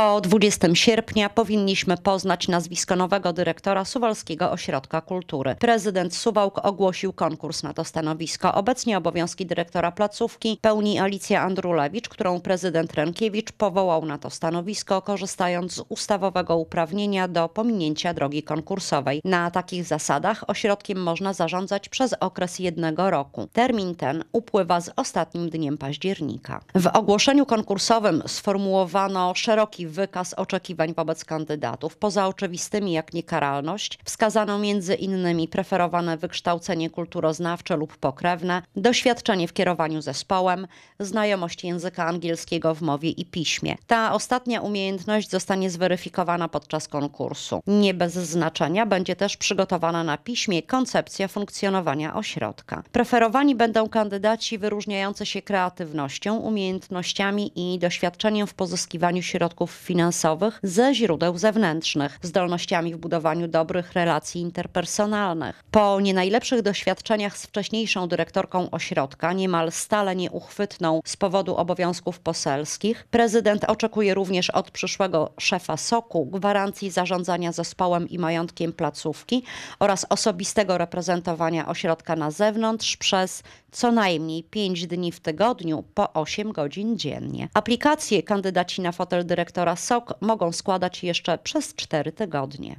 Po 20 sierpnia powinniśmy poznać nazwisko nowego dyrektora Suwalskiego Ośrodka Kultury. Prezydent Suwałk ogłosił konkurs na to stanowisko. Obecnie obowiązki dyrektora placówki pełni Alicja Andrulewicz, którą prezydent Renkiewicz powołał na to stanowisko, korzystając z ustawowego uprawnienia do pominięcia drogi konkursowej. Na takich zasadach ośrodkiem można zarządzać przez okres jednego roku. Termin ten upływa z ostatnim dniem października. W ogłoszeniu konkursowym sformułowano szeroki wykaz oczekiwań wobec kandydatów. Poza oczywistymi, jak niekaralność, wskazano między innymi preferowane wykształcenie kulturoznawcze lub pokrewne, doświadczenie w kierowaniu zespołem, znajomość języka angielskiego w mowie i piśmie. Ta ostatnia umiejętność zostanie zweryfikowana podczas konkursu. Nie bez znaczenia będzie też przygotowana na piśmie koncepcja funkcjonowania ośrodka. Preferowani będą kandydaci wyróżniający się kreatywnością, umiejętnościami i doświadczeniem w pozyskiwaniu środków finansowych ze źródeł zewnętrznych, zdolnościami w budowaniu dobrych relacji interpersonalnych. Po nie najlepszych doświadczeniach z wcześniejszą dyrektorką ośrodka, niemal stale nieuchwytną z powodu obowiązków poselskich, prezydent oczekuje również od przyszłego szefa SOKU gwarancji zarządzania zespołem i majątkiem placówki oraz osobistego reprezentowania ośrodka na zewnątrz przez co najmniej 5 dni w tygodniu po 8 godzin dziennie. Aplikacje kandydaci na fotel dyrektora operatora SOK mogą składać jeszcze przez 4 tygodnie.